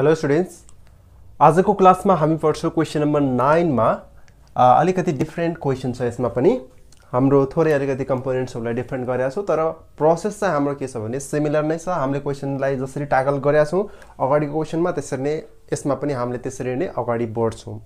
hello students आजको क्लासमा हामी पढ्छौँ क्वेसन नम्बर नाइनमा अलिकति डिफ्रेन्ट क्वेसन छ यसमा पनि हाम्रो थोरै अलिकति कम्पोनेन्ट्सहरूलाई डिफ्रेन्ट गरेका छौँ तर प्रोसेस चाहिँ हाम्रो के छ भने सिमिलर नै छ हामीले क्वेसनलाई जसरी ट्याकल गरेका छौँ अगाडिको क्वेसनमा त्यसरी नै यसमा पनि हामीले त्यसरी नै अगाडि बढ्छौँ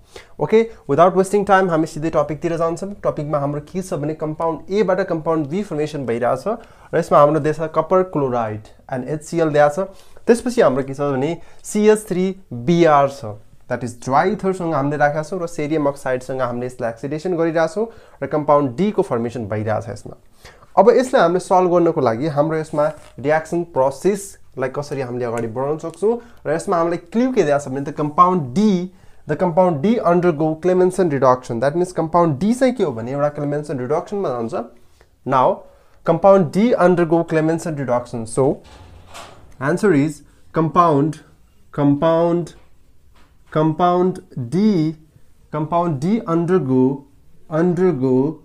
ओके विदाउट वेस्टिङ टाइम हामी सिधै टपिकतिर जान्छौँ टपिकमा हाम्रो के छ भने कम्पाउन्ड एबाट कम्पाउन्ड बी फर्मेसन भइरहेछ र यसमा हाम्रो देश कपर क्लोराइड एन्ड एचसिएल दिएको त्यसपछि हाम्रो के छ भने सिएच थ्री बिआर छ द्याट इज ड्राइथरसँग हामीले राखेका छौँ र सेरियम अक्साइडसँग हामीले यसलाई एक्सिडेसन गरिरहेछौँ र कम्पाउन्ड डीको फर्मेसन भइरहेछ यसमा अब यसलाई हामीले सल्भ गर्नको लागि हाम्रो यसमा रियाक्सन प्रोसेसलाई कसरी हामीले अगाडि बढाउन सक्छौँ र यसमा हामीलाई क्ल्यु के दिएको छ भने the compound D the compound D undergo Clemmensen reduction that means compound D चाहिँ के हो भने एउटा क्लेमेन्सन रिडक्सनमा जान्छ now compound D undergo Clemmensen reduction so answer is compound compound compound D compound D undergo undergo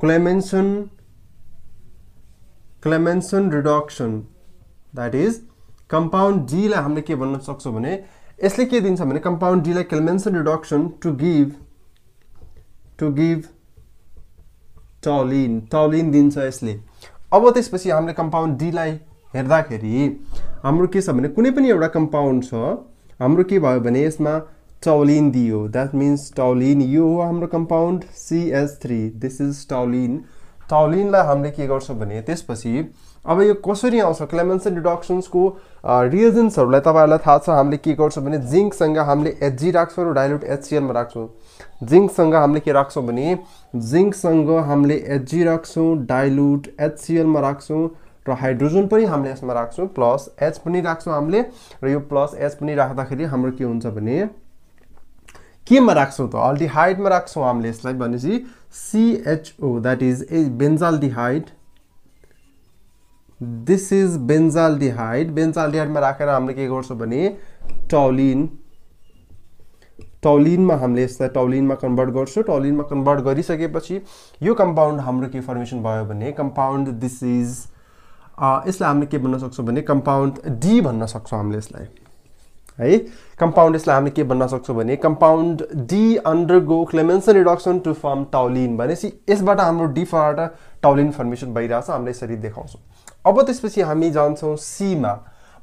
Clemenson Clemenson reduction that is compound D la hamle ke bhanna सक्छौँ bhane यसले के दिन्छ भने compound D लाई Clemenson reduction to give to give toluene toluene दिन्छ यसले अब त्यसपछि हामीले compound D लाई हेर्दाखेरि हाम्रो के छ भने कुनै पनि एउटा कम्पाउन्ड छ हाम्रो के भयो भने यसमा टाउलिन दियो द्याट मिन्स टाउलिन यो हो हाम्रो compound CH three this is toluene टाउलिनलाई हामीले के गर्छौँ भने त्यसपछि अब यो कसरी आउँछ क्लेमेन्सन डिडक्सन्सको रिएजन्सहरूलाई तपाईँहरूलाई थाहा छ हामीले के गर्छौँ भने जिङ्कसँग हामीले एचजी राख्छौँ र डाइल्युट एचसिएलमा राख्छौँ जिङ्कसँग हामीले के राख्छौँ भने जिङ्कसँग हामीले एचजी राख्छौँ डाइल्युट एचसिएलमा राख्छौँ र हाइड्रोजन पनि हामीले यसमा राख्छौँ प्लस एच पनि राख्छौँ हामीले र यो प्लस एच पनि राख्दाखेरि हाम्रो के हुन्छ भने केमा राख्छौँ त अल्डिहाइडमा राख्छौँ हामीले यसलाई भनेपछि CHO that is a benzaldehyde this is benzaldehyde बेन्जाल्डिहाइडमा राखेर हामीले के गर्छौँ भने टलिन टलिनमा हामीले यसलाई टौलिनमा कन्भर्ट गर्छौँ टौलिनमा कन्भर्ट गरिसकेपछि यो कम्पाउन्ड हाम्रो के फर्मेसन भयो भने कम्पाउन्ड दिस इज यसलाई हामीले के भन्न सक्छौँ भने कम्पाउन्ड डी भन्न सक्छौँ हामीले यसलाई है कम्पाउन्ड यसलाई हामीले के भन्न सक्छौँ भने compound D undergo Clemmensen reduction to form toluene भनेपछि यसबाट हाम्रो डीबाट टाउलिन फर्मेसन भइरहेछ हामीले यसरी देखाउँछौँ अब त्यसपछि हामी जान्छौँ सीमा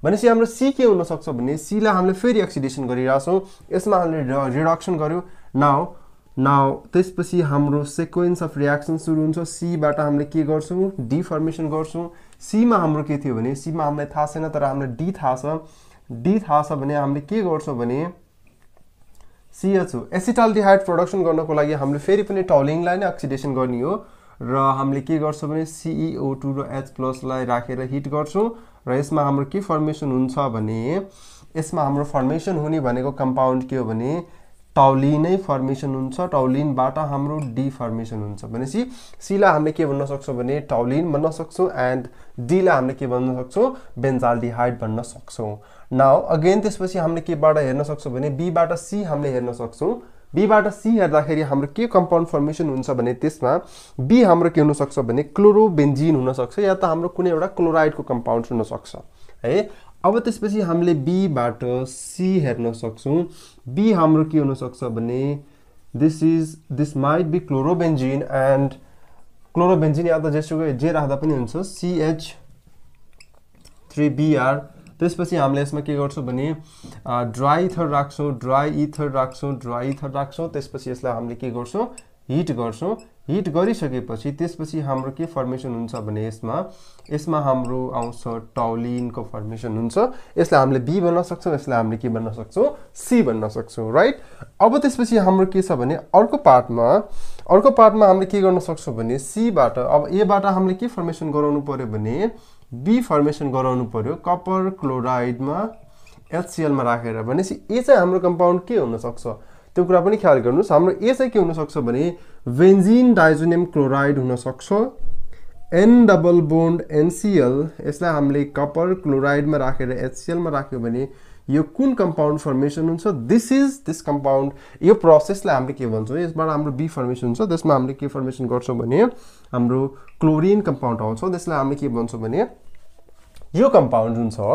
भनेपछि हाम्रो सी के हुनसक्छ भने सीलाई हामीले फेरि एक्सिडेसन गरिरहेछौँ यसमा हामीले रिडक्सन गऱ्यो नाउ नाउ त्यसपछि हाम्रो सिक्वेन्स अफ रियाक्सन सुरु हुन्छ सीबाट हामीले के गर्छौँ डी फर्मेसन गर्छौँ सीमा हाम्रो के थियो भने सीमा हामीलाई थाहा छैन तर हामीलाई डी थाहा छ डी थाहा छ भने हामीले के गर्छौँ भने सिएचओ एसिटाल्डिहाइड प्रडक्सन गर्नको लागि हामीले फेरि पनि टलिङलाई नै अक्सिडेसन गर्ने हो र हामीले के गर्छौँ भने सिइओ टू e र एच प्लसलाई राखेर हिट गर्छौँ र यसमा हाम्रो के फर्मेसन हुन्छ भने यसमा हाम्रो फर्मेसन हुने भनेको कम्पाउन्ड के हो भने टाउलिनै फर्मेसन हुन्छ टाउलिनबाट हाम्रो डी फर्मेसन हुन्छ भनेपछि सीलाई हामीले के भन्न सक्छौँ भने टाउलिन भन्न सक्छौँ एन्ड डीलाई हामीले के भन्न सक्छौँ डिहाइट भन्न सक्छौँ नाउ अगेन त्यसपछि हामीले केबाट हेर्न सक्छौँ भने बीबाट सी हामीले हेर्न सक्छौँ बीबाट सी हेर्दाखेरि हाम्रो के कम्पाउन्ड फर्मेसन हुन्छ भने त्यसमा बी हाम्रो के हुनसक्छ भने क्लोरोबेन्जिन हुनसक्छ या त हाम्रो कुनै एउटा क्लोराइडको कम्पाउन्ड हुनसक्छ है अब त्यसपछि हामीले बीबाट सी हेर्न सक्छौँ बी हाम्रो के हुनसक्छ भने this is this might be chlorobenzene and chlorobenzene या त जेसुकै जे राख्दा पनि हुन्छ सिएच थ्री बिआर त्यसपछि हामीले यसमा के गर्छौँ भने ड्राई इथर राख्छौँ ड्राई इथर राख्छौँ ड्राई इथर राख्छौँ त्यसपछि यसलाई हामीले के गर्छौँ हिट गर्छौँ हिट गरिसकेपछि त्यसपछि हाम्रो के फर्मेसन हुन्छ भने यसमा यसमा हाम्रो आउँछ टाउलिनको फर्मेसन हुन्छ यसलाई हामीले बी भन्न सक्छौँ यसलाई हामीले के भन्न सक्छौँ सी भन्न सक्छौँ राइट अब त्यसपछि हाम्रो के छ भने अर्को पार्टमा अर्को पार्टमा हामीले के गर्न सक्छौँ भने सीबाट अब एबाट हामीले के फर्मेसन गराउनु पऱ्यो भने बी फर्मेसन गराउनु पऱ्यो कपर क्लोराइडमा एचसिएलमा राखेर भनेपछि ए चाहिँ हाम्रो कम्पाउन्ड के हुनसक्छ त्यो कुरा पनि ख्याल गर्नुहोस् हाम्रो ए चाहिँ के हुनसक्छ भने भेन्जिन डाइजोनियम क्लोराइड हुनसक्छ एन डबल बोन्ड एनसिएल यसलाई हामीले कपर क्लोराइडमा राखेर एचसिएलमा राख्यो भने यो कुन कम्पाउन्ड फर्मेसन हुन्छ दिस इज दिस कम्पाउन्ड यो प्रोसेसलाई हामीले के भन्छौँ यसबाट हाम्रो बी फर्मेसन हुन्छ त्यसमा हामीले के फर्मेसन गर्छौँ भने हाम्रो क्लोरिन कम्पाउन्ड आउँछ त्यसलाई हामीले के भन्छौँ भने यो कम्पाउन्ड जुन छ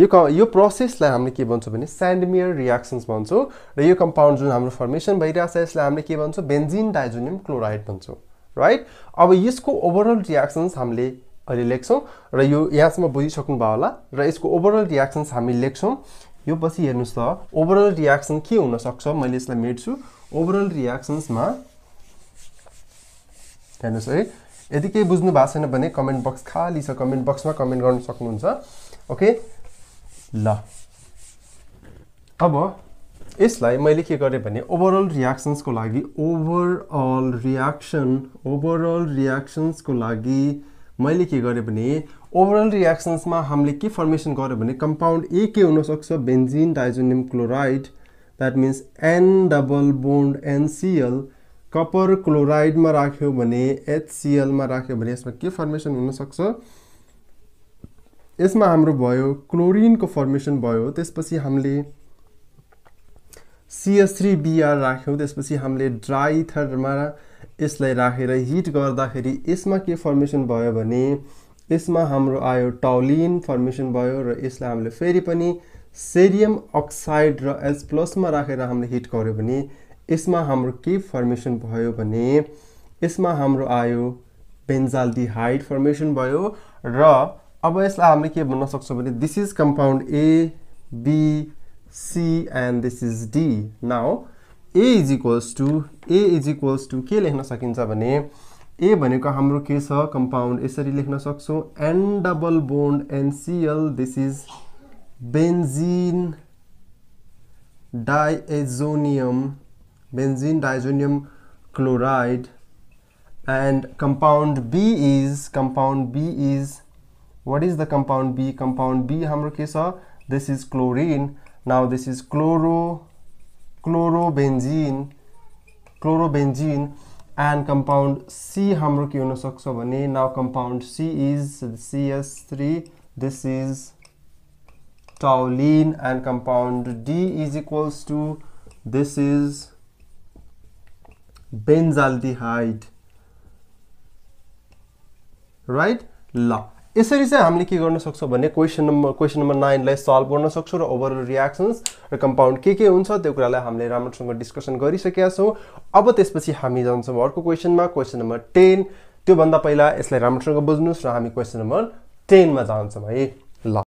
यो क यो प्रोसेसलाई हामीले के भन्छौँ भने स्यान्डमियर रियाक्सन्स भन्छौँ र यो कम्पाउन्ड जुन हाम्रो फर्मेसन भइरहेको छ यसलाई हामीले के भन्छौँ बेन्जिन डाइजोनियम क्लोराइड भन्छौँ राइट अब यसको ओभरअल रियाक्सन्स हामीले अहिले लेख्छौँ र यो यहाँसम्म बुझिसक्नुभयो होला र यसको ओभरअल रियाक्सन्स हामी लेख्छौँ यो पछि हेर्नुहोस् त ओभरअल रियाक्सन के हुनसक्छ मैले यसलाई मेट्छु ओभरअल रियाक्सन्समा हेर्नुहोस् है यदि केही बुझ्नु भएको छैन भने कमेन्ट बक्स खाली छ कमेन्ट बक्समा कमेन्ट गर्नु सक्नुहुन्छ ओके ल अब यसलाई मैले के गरेँ भने ओभरअल रियाक्सन्सको लागि ओभरअल रियाक्सन ओभरअल रियाक्सन्सको लागि मैले के गरेँ भने ओभरअल रियाक्सन्समा हामीले के फर्मेसन गर्यो भने कम्पाउन्ड ए के हुनसक्छ benzene diazonium chloride that means N double bond NCl copper क्लोराइडमा राख्यो भने एचसिएलमा राख्यो भने यसमा के फर्मेसन हुनसक्छ यसमा हाम्रो भयो क्लोरिनको फर्मेसन भयो त्यसपछि हामीले सिएस थ्री बिआर राख्यौँ त्यसपछि हामीले ड्राई थरमा यसलाई राखेर हिट गर्दाखेरि यसमा के फर्मेसन भयो भने यसमा हाम्रो आयो टाउलिन फर्मेसन भयो र यसलाई हामीले फेरि पनि सेरियम अक्साइड र एच प्लसमा राखेर हामीले हिट गऱ्यो भने यसमा हाम्रो के फर्मेसन भयो भने यसमा हाम्रो आयो बेन्जाल्डिहाइड फर्मेसन भयो र अब यसलाई हामीले के भन्न सक्छौँ भने this is compound A B C and this is D now A is equals to A is equals to के लेख्न सकिन्छ भने ए भनेको हाम्रो के छ कम्पाउन्ड यसरी लेख्न सक्छौँ N double bond NCl this is benzene diazonium benzene diazonium chloride and compound B is compound B is what is the compound B compound B hamro ke this is chlorine now this is chloro chlorobenzene chlorobenzene and compound C hamro ke now compound C is CS3 this is toluene and compound D is equals to this is benzaldehyde right ल यसरी चाहिँ हामीले के गर्न सक्छौँ भने question number question number नाइनलाई solve गर्न सक्छौँ र ओभरअल रियाक्सन्स र कम्पाउन्ड के के हुन्छ त्यो कुरालाई हामीले राम्रोसँग डिस्कसन गरिसकेका छौँ अब त्यसपछि हामी जान्छौँ अर्को क्वेसनमा क्वेसन नम्बर टेन त्योभन्दा पहिला यसलाई राम्रोसँग बुझ्नुहोस् र हामी क्वेसन नम्बर टेनमा जान्छौँ है